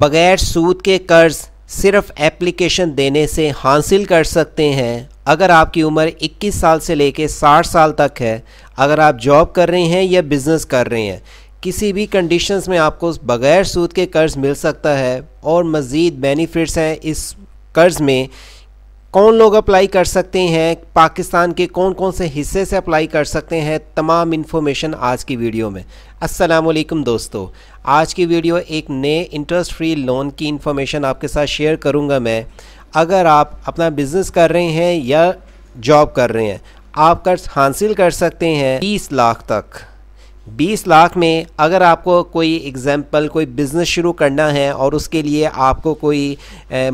बगैर सूद के कर्ज सिर्फ एप्लीकेशन देने से हासिल कर सकते हैं अगर आपकी उम्र 21 साल से लेकर 60 साल तक है अगर आप जॉब कर रहे हैं या बिज़नेस कर रहे हैं किसी भी कंडीशंस में आपको बगैर सूद के कर्ज़ मिल सकता है और मज़ीद बेनिफिट्स हैं इस कर्ज़ में कौन लोग अप्लाई कर सकते हैं पाकिस्तान के कौन कौन से हिस्से से अप्लाई कर सकते हैं तमाम इन्फॉर्मेशन आज की वीडियो में अस्सलाम वालेकुम दोस्तों आज की वीडियो एक नए इंटरेस्ट फ्री लोन की इन्फॉर्मेशन आपके साथ शेयर करूंगा मैं अगर आप अपना बिज़नेस कर रहे हैं या जॉब कर रहे हैं आप कर्ज हासिल कर सकते हैं तीस लाख तक बीस लाख में अगर आपको कोई एग्ज़ाम्पल कोई बिज़नेस शुरू करना है और उसके लिए आपको कोई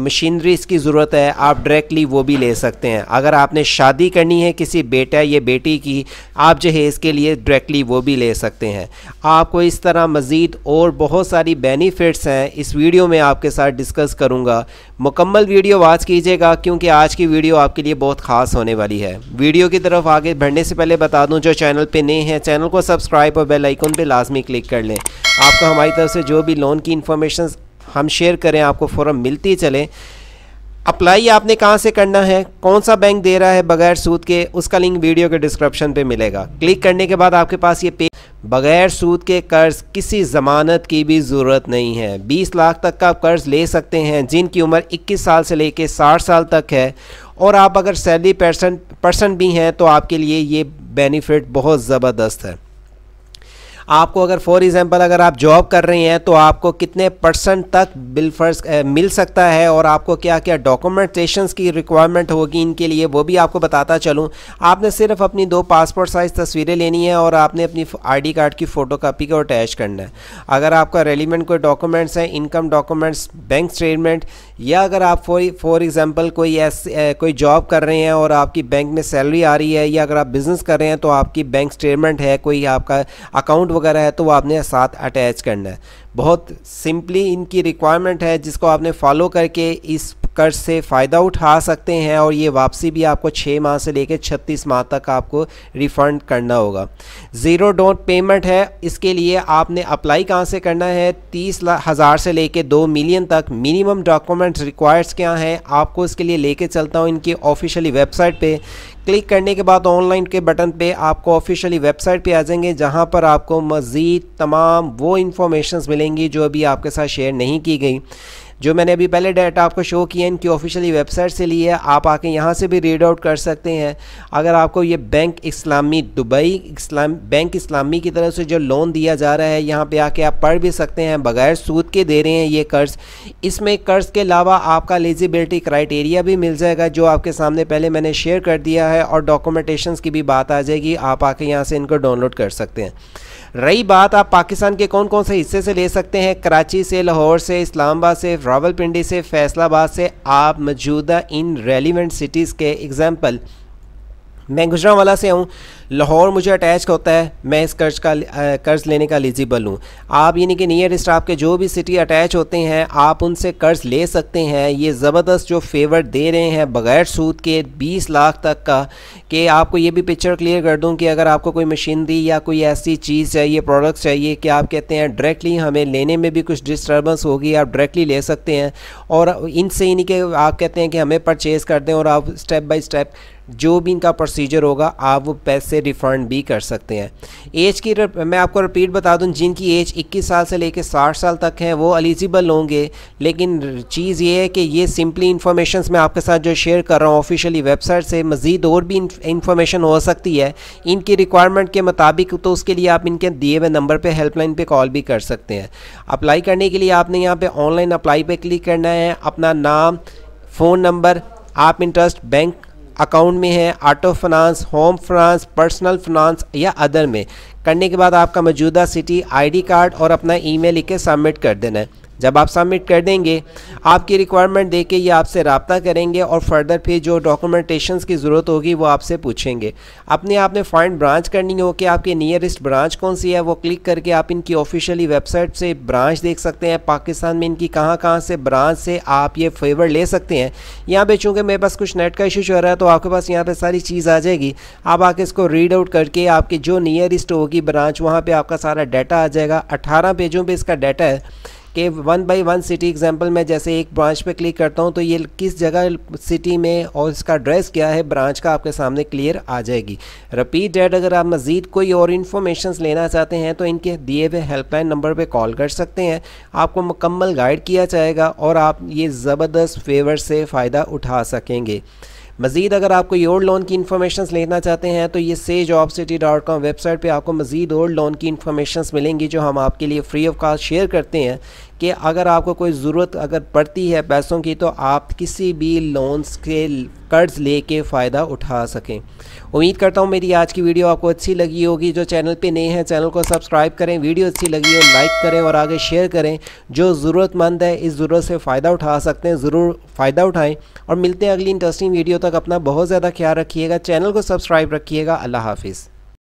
मशीनरीज़ की ज़रूरत है आप डायरेक्टली वो भी ले सकते हैं अगर आपने शादी करनी है किसी बेटा या बेटी की आप जो है इसके लिए डायरेक्टली वो भी ले सकते हैं आपको इस तरह मज़ीद और बहुत सारी बेनिफिट्स हैं इस वीडियो में आपके साथ डिस्कस करूँगा मुकम्मल वीडियो वाच कीजिएगा क्योंकि आज की वीडियो आपके लिए बहुत ख़ास होने वाली है वीडियो की तरफ आगे बढ़ने से पहले बता दूँ जो चैनल पर नए हैं चैनल को सब्सक्राइब पर बेल आइकन पे लाजमी क्लिक कर लें आपको हमारी तरफ से जो भी लोन की इन्फॉर्मेशन हम शेयर करें आपको फ़ौर मिलती चले अप्लाई आपने कहाँ से करना है कौन सा बैंक दे रहा है बगैर सूद के उसका लिंक वीडियो के डिस्क्रिप्शन पे मिलेगा क्लिक करने के बाद आपके पास ये पे बगैर सूद के कर्ज किसी ज़मानत की भी ज़रूरत नहीं है 20 लाख तक का कर्ज ले सकते हैं जिनकी उम्र 21 साल से लेकर 60 साल तक है और आप अगर सैलरी पर्सन पर्सन भी हैं तो आपके लिए ये बेनिफिट बहुत ज़बरदस्त है आपको अगर फॉर एग्ज़ाम्पल अगर आप जॉब कर रही हैं तो आपको कितने परसेंट तक बिल फर्स मिल सकता है और आपको क्या क्या डॉक्यूमेंटेशन की रिक्वायरमेंट होगी इनके लिए वो भी आपको बताता चलूँ आपने सिर्फ अपनी दो पासपोर्ट साइज़ तस्वीरें लेनी है और आपने अपनी आई कार्ड की फ़ोटो कापी को अटैच करना है अगर आपका रेलिवेंट कोई डॉक्यूमेंट्स हैं इनकम डॉक्यूमेंट्स बैंक स्टेटमेंट या अगर आप फॉर फॉर एग्ज़ाम्पल कोई एस कोई जॉब कर रहे हैं और आपकी बैंक में सैलरी आ रही है या अगर आप बिज़नेस कर रहे हैं तो आपकी बैंक स्टेटमेंट है कोई आपका अकाउंट वगैरह है तो वो आपने साथ अटैच करना है बहुत सिंपली इनकी रिक्वायरमेंट है जिसको आपने फॉलो करके इस कर्ज से फ़ायदा उठा सकते हैं और ये वापसी भी आपको छः माह से लेकर छत्तीस माह तक आपको रिफ़ंड करना होगा ज़ीरो डाउन पेमेंट है इसके लिए आपने अप्लाई कहाँ से करना है तीस हज़ार से लेकर दो मिलियन तक मिनिमम डॉक्यूमेंट्स रिक्वायर्स क्या हैं आपको इसके लिए लेके चलता हूँ इनकी ऑफिशियली वेबसाइट पर क्लिक करने के बाद ऑनलाइन के बटन पे आपको ऑफिशियली वेबसाइट पे आ जाएंगे जहाँ पर आपको मज़ीद तमाम वो इन्फॉर्मेशन मिलेंगी जो अभी आपके साथ शेयर नहीं की गई जो मैंने अभी पहले डाटा आपको शो किया इनकी ऑफिशियली वेबसाइट से ली है आप आके यहाँ से भी रीड आउट कर सकते हैं अगर आपको ये bank Islami Dubai Islam bank Islami की तरफ से जो लोन दिया जा रहा है यहाँ पे आके आप पढ़ भी सकते हैं बगैर सूद के दे रहे हैं ये कर्ज़ इसमें कर्ज़ के अलावा आपका एलिजिबिलिटी क्राइटेरिया भी मिल जाएगा जो आपके सामने पहले मैंने शेयर कर दिया है और डॉक्यूमेंटेशन की भी बात आ जाएगी आप आके यहाँ से इनको डाउनलोड कर सकते हैं रही बात आप पाकिस्तान के कौन कौन से हिस्से से ले सकते हैं कराची से लाहौर से इस्लामाबाद से रावलपिंडी से फैसलाबाद से आप मौजूदा इन रेलिवेंट सिटीज़ के एग्जाम्पल मैं गुजरावाला से हूँ लाहौर मुझे अटैच होता है मैं इस कर्ज का कर्ज लेने का एलिजिबल हूँ आप यानी कि नियरेस्ट आपके जो भी सिटी अटैच होते हैं आप उनसे कर्ज ले सकते हैं ये ज़बरदस्त जो फेवर दे रहे हैं बगैर सूद के 20 लाख तक का कि आपको ये भी पिक्चर क्लियर कर दूँ कि अगर आपको कोई मशीनरी या कोई ऐसी चीज़ चाहिए प्रोडक्ट्स चाहिए कि आप कहते हैं डायरेक्टली हमें लेने में भी कुछ डिस्टर्बेंस होगी आप डायरेक्टली ले सकते हैं और इनसे यानी कि आप कहते हैं कि हमें परचेज़ कर दें और आप स्टेप बाई स्टेप जो भी इनका प्रोसीजर होगा आप वो पैसे रिफ़ंड भी कर सकते हैं एज की रप, मैं आपको रिपीट बता दूं जिनकी एज 21 साल से लेकर 60 साल तक हैं वो एलिजिबल होंगे लेकिन चीज़ ये है कि ये सिंपली इन्फॉर्मेशन मैं आपके साथ जो शेयर कर रहा हूँ ऑफिशियली वेबसाइट से मज़ीद और भी इन्फॉर्मेशन हो सकती है इनकी रिक्वायरमेंट के मुताबिक तो उसके लिए आप इनके दिए हुए नंबर पर हेल्पलाइन पर कॉल भी कर सकते हैं अप्लाई करने के लिए आपने यहाँ पर ऑनलाइन अप्लाई पर क्लिक करना है अपना नाम फ़ोन नंबर आप इंटरेस्ट बैंक अकाउंट में है auto finance home finance personal finance या अदर में करने के बाद आपका मौजूदा सिटी आईडी कार्ड और अपना ईमेल लिख के सबमिट कर देना है जब आप सबमिट कर देंगे आपकी रिक्वायरमेंट दे के ये आपसे रबता करेंगे और फर्दर फिर जो डॉक्यूमेंटेशंस की ज़रूरत होगी वो आपसे पूछेंगे अपने आप में फाइंड ब्रांच करनी हो कि आपके नियरेस्ट ब्रांच कौन सी है वो क्लिक करके आप इनकी ऑफिशियली वेबसाइट से ब्रांच देख सकते हैं पाकिस्तान में इनकी कहाँ कहाँ से ब्रांच से आप ये फेवर ले सकते हैं यहाँ पर चूँकि मेरे पास कुछ नेट का इशू चल रहा है तो आपके पास यहाँ पर सारी चीज़ आ जाएगी आप आके इसको रीड आउट करके आपके जो नियरेस्ट होगी ब्रांच वहाँ पर आपका सारा डाटा आ जाएगा अठारह पेजों पर इसका डाटा है कि one by one city example मैं जैसे एक ब्रांच पे क्लिक करता हूँ तो ये किस जगह सिटी में और इसका एड्रेस क्या है ब्रांच का आपके सामने क्लियर आ जाएगी रिपीट डेट अगर आप मज़ीद कोई और इन्फॉर्मेशन लेना चाहते हैं तो इनके दिए हुए हेल्पलाइन नंबर पर कॉल कर सकते हैं आपको मुकम्मल गाइड किया जाएगा और आप ये ज़बरदस्त फेवर से फ़ायदा उठा सकेंगे मज़ीद अगर आप कोई और लोन की इन्फॉर्मेशन लेना चाहते हैं तो ये से job city dot com website पर आपको मज़ीद और लोन की इन्फॉर्मेशन मिलेंगी जो हम आपके लिए फ्री ऑफ कास्ट शेयर करते हैं कि अगर आपको कोई ज़रूरत अगर पड़ती है पैसों की तो आप किसी भी लोन्स के कर्ज़ ले फ़ायदा उठा सकें उम्मीद करता हूँ मेरी आज की वीडियो आपको अच्छी लगी होगी जो चैनल पे नए हैं चैनल को सब्सक्राइब करें वीडियो अच्छी लगी हो लाइक करें और आगे शेयर करें जो ज़रूरतमंद है इस ज़रूरत से फ़ायदा उठा सकते हैं ज़रूर फ़ायदा उठाएँ और मिलते हैं अगली इंटरेस्टिंग वीडियो तक अपना बहुत ज़्यादा ख्याल रखिएगा चैनल को सब्सक्राइब रखिएगा अल्लाह हाफिज़